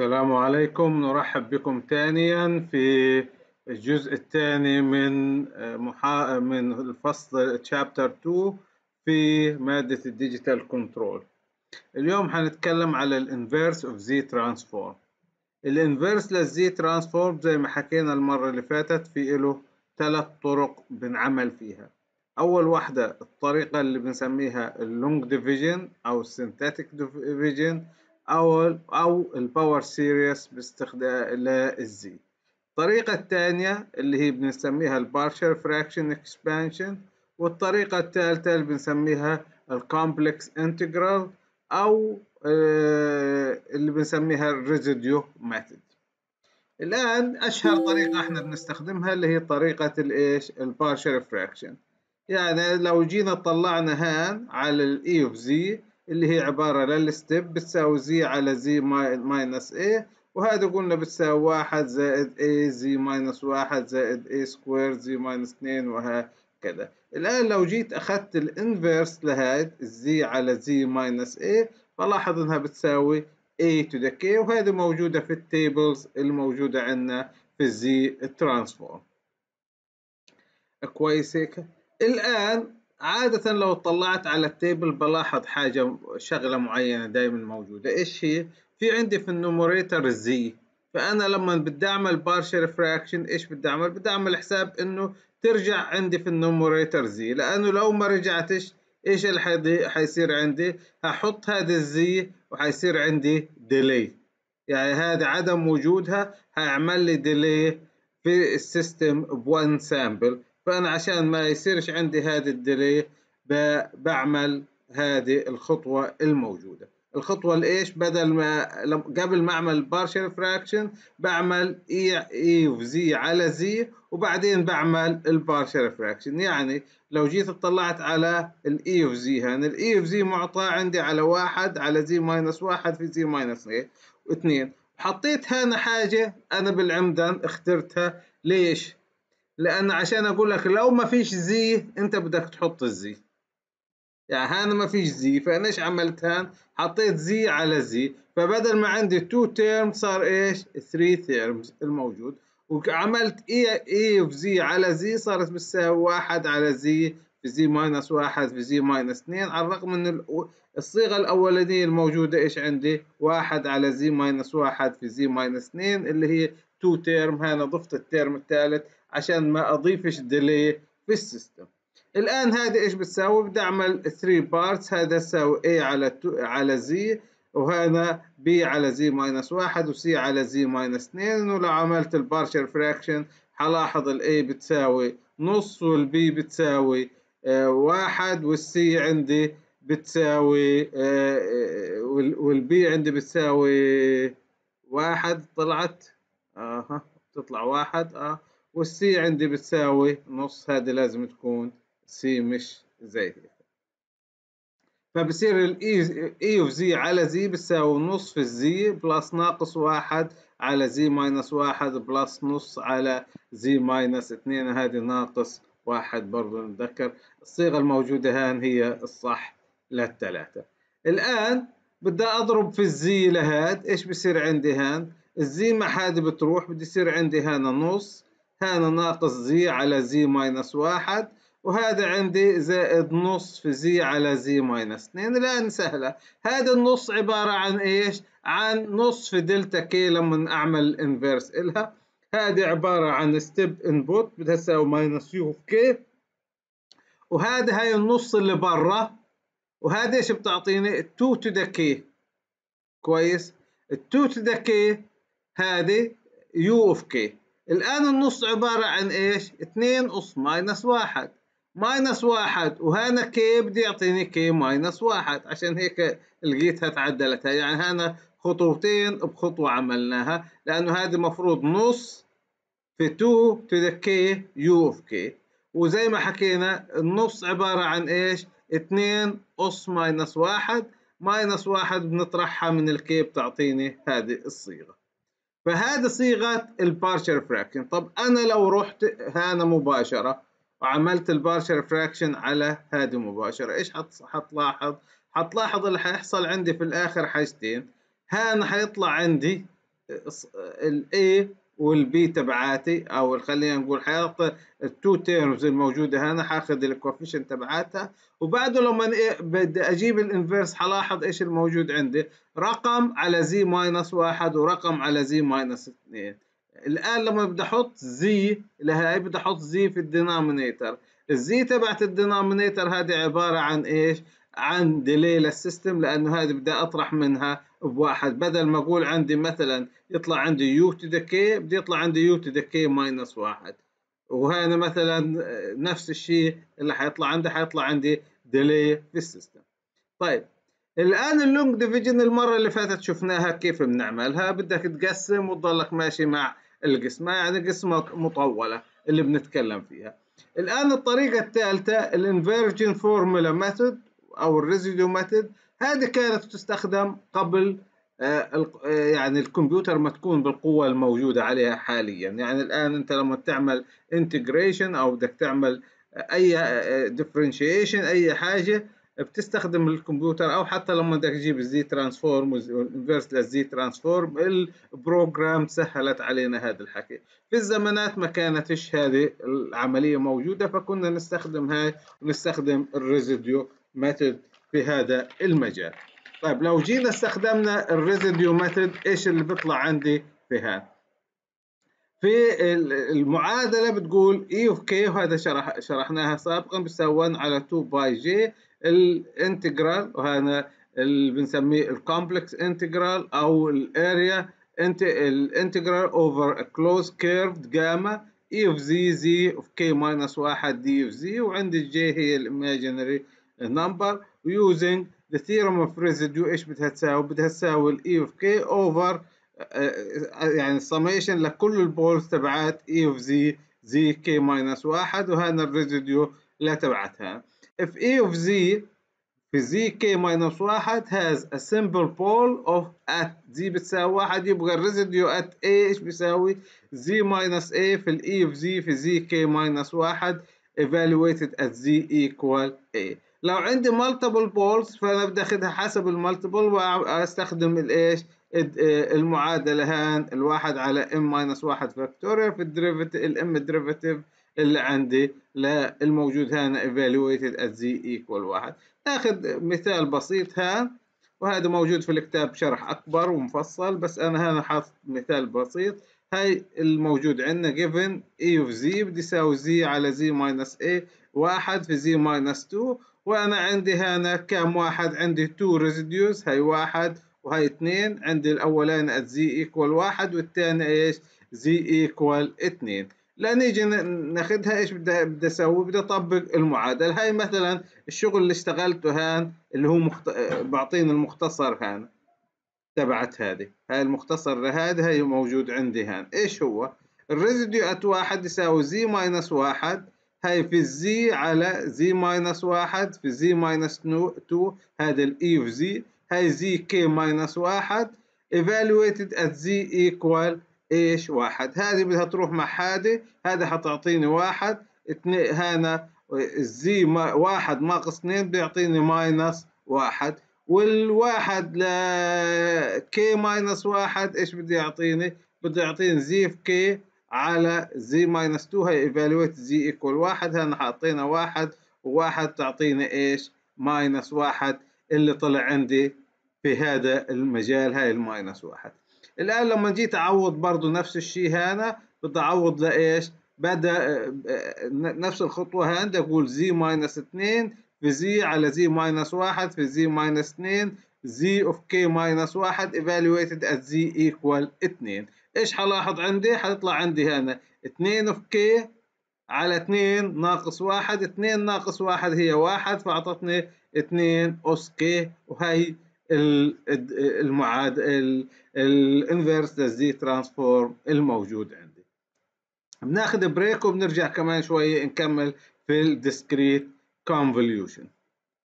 السلام عليكم نرحب بكم ثانيا في الجزء الثاني من آه، محا... من الفصل تشابتر 2 في مادة الديجيتال كنترول اليوم حنتكلم على الانفيرس اوف زي ترانسفورم الانفيرس للزي ترانسفورم زي ما حكينا المرة اللي فاتت في له ثلاث طرق بنعمل فيها أول واحدة الطريقة اللي بنسميها اللونج ديفيجن أو السنتاتيك ديفيجن أو أو الباور سيريس باستخدام للزي الطريقة الثانية اللي هي بنسميها البارشل فراكشن اكسبانشن والطريقة الثالثة اللي بنسميها الكومبلكس انتجرال أو آه، اللي بنسميها الريزيديو ميثود الآن أشهر طريقة احنا بنستخدمها اللي هي طريقة الإيش البارشل فراكشن يعني لو جينا طلعنا هان على الإي اوف زي اللي هي عبارة للستب بتساوي زي على زي ماينس ايه وهذا قلنا بتساوي واحد زائد اي زي ماينس واحد زائد اي سكوير زي ماينس اثنين وهكذا الآن لو جيت أخذت الانفيرس لهذا زي على زي ماينس اي فلاحظ إنها بتساوي اي تو ذا كي وهذه موجودة في التيبلز الموجودة عندنا في الزي ترانسفورم كويس هيك الآن عادة لو اطلعت على التيبل بلاحظ حاجة شغلة معينة دايما موجودة ايش هي؟ في عندي في النوموريتر زي فأنا لما بدي أعمل بارشل ريفراكشن ايش بدي أعمل؟ بدي أعمل حساب إنه ترجع عندي في النوموريتر زي لأنه لو ما رجعتش ايش اللي حيصير عندي؟ هحط هذا الزي وحيصير عندي ديلي يعني هذا عدم وجودها هيعمل لي ديلي في السيستم بوان سامبل فأنا عشان ما يصيرش عندي هذه الديلي بعمل هذه الخطوة الموجودة الخطوة الإيش بدل ما قبل ما أعمل بارشل فراكشن بعمل إي إي زي على زي وبعدين بعمل البارشل فراكشن يعني لو جيت اطلعت على الإي اوف e زي هان الإي اوف e زي معطى عندي على واحد على زي ماينس واحد في زي ماينس اثنين حطيت هنا حاجة أنا بالعمدان اخترتها ليش؟ لان عشان اقول لك لو ما فيش زي انت بدك تحط الزي يعني هنا ما فيش زي فانا ايش عملت هان حطيت زي على زي فبدل ما عندي 2 تيرم صار ايش 3 تيرمز الموجود وعملت اي اي اوف زي على زي صارت بتساوي 1 على زي في زي ماينس واحد في زي ماينس اثنين على الرغم من الصيغة الأولانية الموجودة إيش عندي واحد على زي ماينس واحد في زي ماينس اثنين اللي هي تو تيرم هنا ضفت التيرم الثالث عشان ما أضيفش ديلي في السيستم الآن هذا إيش بتساوي بدي أعمل 3 بارتس هذا تساوي A على على زي وهنا B على زي ماينس واحد وC على زي ماينس اثنين ولو عملت البارشل فراكشن هلاحظ ال A بتساوي نص والبي B بتساوي واحد والسي عندي بتساوي آه، آه، آه، والبي عندي بتساوي واحد طلعت اها بتطلع واحد اه والسي عندي بتساوي نص هذه لازم تكون سي مش زي هيك فبصير الاي اوف زي على زي بتساوي نصف الزي بلس ناقص واحد على زي ماينس واحد بلس نص على زي ماينس اثنين هذه ناقص واحد برضو نتذكر الصيغة الموجودة هان هي الصح للثلاثة الآن بدي أضرب في الزي لهاد إيش بصير عندي هان الزي حادي بتروح بدي يصير عندي هنا نص هنا ناقص زي على زي ماينس واحد وهذا عندي زائد نص في زي على زي ماينس اثنين الآن سهلة هذا النص عبارة عن إيش؟ عن نص في دلتا كي لما أعمل انفيرس إلها هذه عبارة عن ستيب انبوت بدها تساوي ماينس يو اوف كي وهذا هاي النص اللي برا وهذا ايش بتعطيني 2 to the k كويس ال 2 to the k هذه يو اوف كي الآن النص عبارة عن ايش 2 أس ماينس 1 ماينس 1 وهنا كي بدي يعطيني كي ماينس 1 عشان هيك لقيتها تعدلتها يعني هنا خطوتين بخطوة عملناها لأنه هذه مفروض نص في 2 to the k u of k وزي ما حكينا النص عبارة عن إيش؟ 2 أس ماينس 1 ماينس 1 بنطرحها من الكي بتعطيني هذه الصيغة فهذه صيغة البارشر فراكشن طب أنا لو رحت هنا مباشرة وعملت البارشر فراكشن على هذه مباشرة إيش حتلاحظ حتلاحظ اللي حيحصل عندي في الآخر حاجتين هان حيطلع عندي الاي والبي تبعاتي او خلينا نقول حيعطي التو تيرمز الموجوده هنا حاخذ الكوفيشن تبعاتها وبعده لما بدي اجيب الانفيرس حلاحظ ايش الموجود عندي رقم على زي ماينس واحد ورقم على زي ماينس اثنين الان لما بدي احط زي لهي بدي احط زي في الدينامينيتر الزي تبعت الدينامينيتر هذه عباره عن ايش؟ عن ديلي للسيستم لانه هذه بدي اطرح منها بواحد بدل ما اقول عندي مثلا يطلع عندي يو تو ذا كي بدي يطلع عندي يو تو ذا كي ماينس واحد وهنا مثلا نفس الشيء اللي حيطلع عندي حيطلع عندي ديلي في السيستم طيب الان اللونج ديفيجن المره اللي فاتت شفناها كيف بنعملها بدك تقسم وتضلك ماشي مع القسمه يعني قسمه مطوله اللي بنتكلم فيها الان الطريقه الثالثه الانفيرجن فورمولا ميثود او الريزيدو ميثود هذه كانت تستخدم قبل آه، آه، يعني الكمبيوتر ما تكون بالقوة الموجودة عليها حاليا يعني الآن أنت لما تعمل انتجريشن أو بدك تعمل أي آه، differentiation أي حاجة بتستخدم الكمبيوتر أو حتى لما بدك تجيب الزي ترانسفورم والانفيرس للزي ترانسفورم البروجرام سهلت علينا هذا الحكي في الزمانات ما كانتش هذه العملية موجودة فكنا نستخدم هاي ونستخدم الريزيديو ميثود في هذا المجال طيب لو جينا استخدمنا الريزيديو ميثود ايش اللي بيطلع عندي في هذا في المعادلة بتقول E of K وهذا شرح شرحناها سابقا بتساوي على 2 باي جي الانتجرال وهذا اللي بنسميه الكومبلكس انتجرال او الاريا الانتجرال اوفر كلوز كيرفد جاما E of Z Z of K minus 1 D of Z وعندي الجي هي الايماجينري نمبر using the theorem of residue ايش بدها تساوي؟ بدها تساوي ال E of K over يعني summation لكل البولز تبعات E of Z Z K minus 1 وهذا الريزيديو لا تبعتها. If E of Z في Z K minus 1 has a simple pole of at Z بتساوي 1 يبقى الريزيديو at A ايش بيساوي؟ Z minus A في ال E of Z في Z K minus 1 evaluated at Z equal A. لو عندي مالتيبل بولز فانا بدي اخذها حسب المالتيبل واستخدم الايش آه، المعادله هان الواحد على ام ماينس واحد فاكتوريال في الدريفيتيف الام دريفيتيف اللي عندي للموجود هان evaluated at z equal واحد ناخذ مثال بسيط هان وهذا موجود في الكتاب شرح أكبر ومفصل بس أنا هنا حاطط مثال بسيط هاي الموجود عندنا given e of z بدي يساوي z على z minus a واحد في z minus 2 وانا عندي هنا كام واحد عندي تو ريزيديوز هاي واحد وهاي اثنين عندي الاولاني زي ايكوال واحد والثاني ايش زي ايكوال اثنين لنيجي ناخذها ايش بدي بدي اسوي بدي اطبق المعادله هاي مثلا الشغل اللي اشتغلته هان اللي هو مخت... بعطيني المختصر هان تبعت هذه هاي المختصر لهذا هي موجود عندي هان ايش هو الريزيديو ات واحد يساوي زي ماينس واحد هاي في الزي على زي ماينس واحد في زي ماينس تو هذا الاي e في زي هاي زي كي ماينس واحد evaluated at z equal ايش واحد هذه بدها تروح مع هذه هذا حتعطيني واحد اثنين هنا الزي ما واحد ناقص اثنين بيعطيني ماينس واحد والواحد ل كي ماينس واحد ايش بده يعطيني؟ بده يعطيني زي في كي على زي ماينس 2 هي ايفالويت زي ايكوال واحد هنا حاطينا واحد وواحد تعطينا ايش ماينس واحد اللي طلع عندي في هذا المجال هاي الماينس واحد الان لما جيت اعوض برضه نفس الشيء هنا بدي اعوض لايش بدا نفس الخطوه هنا بدي اقول زي ماينس 2 في زي على زي ماينس واحد في زي ماينس 2 z of k minus 1 evaluated at z equal 2 ايش حلاحظ عندي؟ حتطلع عندي هنا 2 of k على 2 ناقص 1 2 ناقص 1 هي 1 فأعطتني 2 أس k وهي المعاد الانفرس للزي ترانسفورم الموجود عندي بناخذ بريك وبنرجع كمان شوية نكمل في الديسكريت convolution